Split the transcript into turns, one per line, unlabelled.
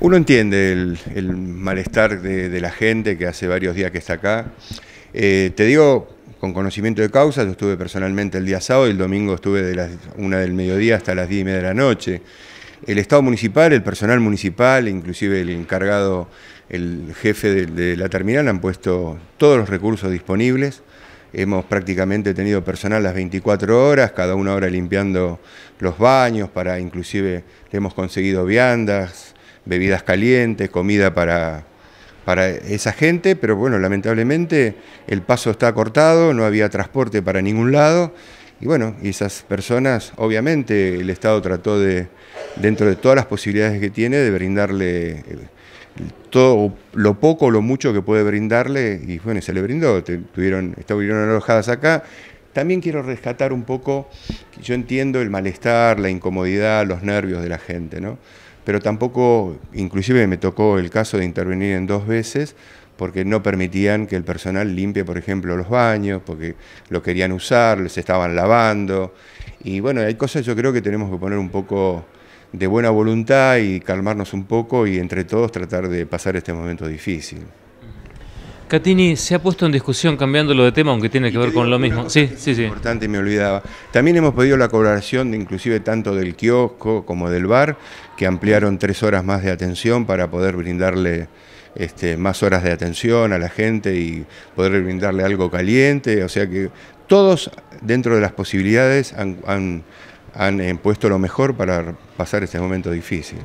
Uno entiende el, malestar de, la gente que hace varios días que está acá. Eh, te digo, con conocimiento de causa, yo estuve personalmente el día sábado y el domingo estuve de las una del mediodía hasta las diez y media de la noche. El Estado municipal, el personal municipal, inclusive el encargado, el jefe de, la terminal, han puesto todos los recursos disponibles. Hemos prácticamente tenido personal las 24 horas, cada una hora limpiando los baños, para inclusive hemos conseguido viandas, bebidas calientes, comida para, para esa gente, pero bueno, lamentablemente el paso está cortado, no había transporte para ningún lado. Y bueno, y esas personas, obviamente, el Estado trató de, dentro de todas las posibilidades que tiene, de brindarle eh, todo lo poco o lo mucho que puede brindarle, y bueno, se le brindó, tuvieron, estuvieron alojadas acá. También quiero rescatar un poco, yo entiendo el malestar, la incomodidad, los nervios de la gente, ¿no? pero tampoco, inclusive me tocó el caso de intervenir en dos veces porque no permitían que el personal limpie, por ejemplo, los baños, porque lo querían usar, les estaban lavando. Y bueno, hay cosas yo creo que tenemos que poner un poco de buena voluntad y calmarnos un poco y entre todos tratar de pasar este momento difícil.
Catini se ha puesto en discusión cambiándolo de tema, aunque tiene que ver con lo mismo. Sí, sí, sí. Importante, y me olvidaba.
También hemos pedido la colaboración, de, inclusive tanto del kiosco como del bar, que ampliaron tres horas más de atención para poder brindarle este, más horas de atención a la gente y poder brindarle algo caliente. O sea que todos, dentro de las posibilidades, han, han, han eh, puesto lo mejor para pasar este momento difícil.